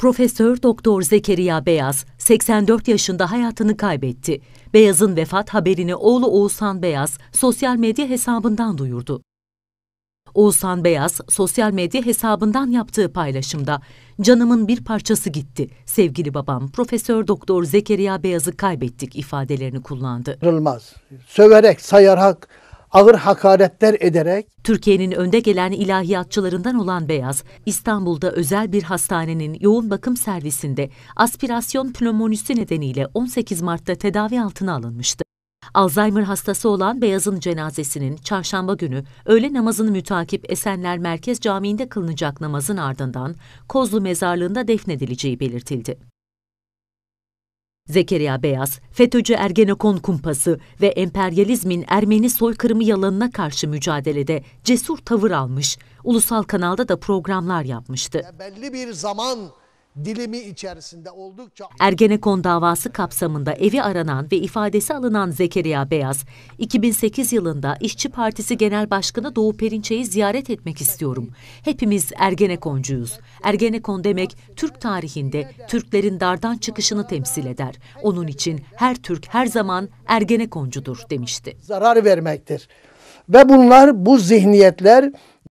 Profesör Doktor Zekeriya Beyaz 84 yaşında hayatını kaybetti. Beyaz'ın vefat haberini oğlu Oğuzhan Beyaz sosyal medya hesabından duyurdu. Oğuzhan Beyaz sosyal medya hesabından yaptığı paylaşımda "Canımın bir parçası gitti. Sevgili babam Profesör Doktor Zekeriya Beyaz'ı kaybettik." ifadelerini kullandı. Kırılmaz. Söverek, sayarak ağır hakaretler ederek Türkiye'nin önde gelen ilahiyatçılarından olan Beyaz, İstanbul'da özel bir hastanenin yoğun bakım servisinde aspirasyon pnömonisi nedeniyle 18 Mart'ta tedavi altına alınmıştı. Alzheimer hastası olan Beyaz'ın cenazesinin çarşamba günü öğle namazını mütakip Esenler Merkez Camii'nde kılınacak namazın ardından Kozlu Mezarlığı'nda defnedileceği belirtildi. Zekeriya Beyaz, FETÖ'cü Ergenekon kumpası ve emperyalizmin Ermeni soykırımı yalanına karşı mücadelede cesur tavır almış, ulusal kanalda da programlar yapmıştı. Belli bir zaman dilimi içerisinde oldukça... Ergenekon davası kapsamında evi aranan ve ifadesi alınan Zekeriya Beyaz, 2008 yılında İşçi Partisi Genel Başkanı Doğu Perinçe'yi ziyaret etmek istiyorum. Hepimiz Ergenekoncuyuz. Ergenekon demek Türk tarihinde Türklerin dardan çıkışını temsil eder. Onun için her Türk her zaman Ergenekoncudur demişti. Zarar vermektir. Ve bunlar bu zihniyetler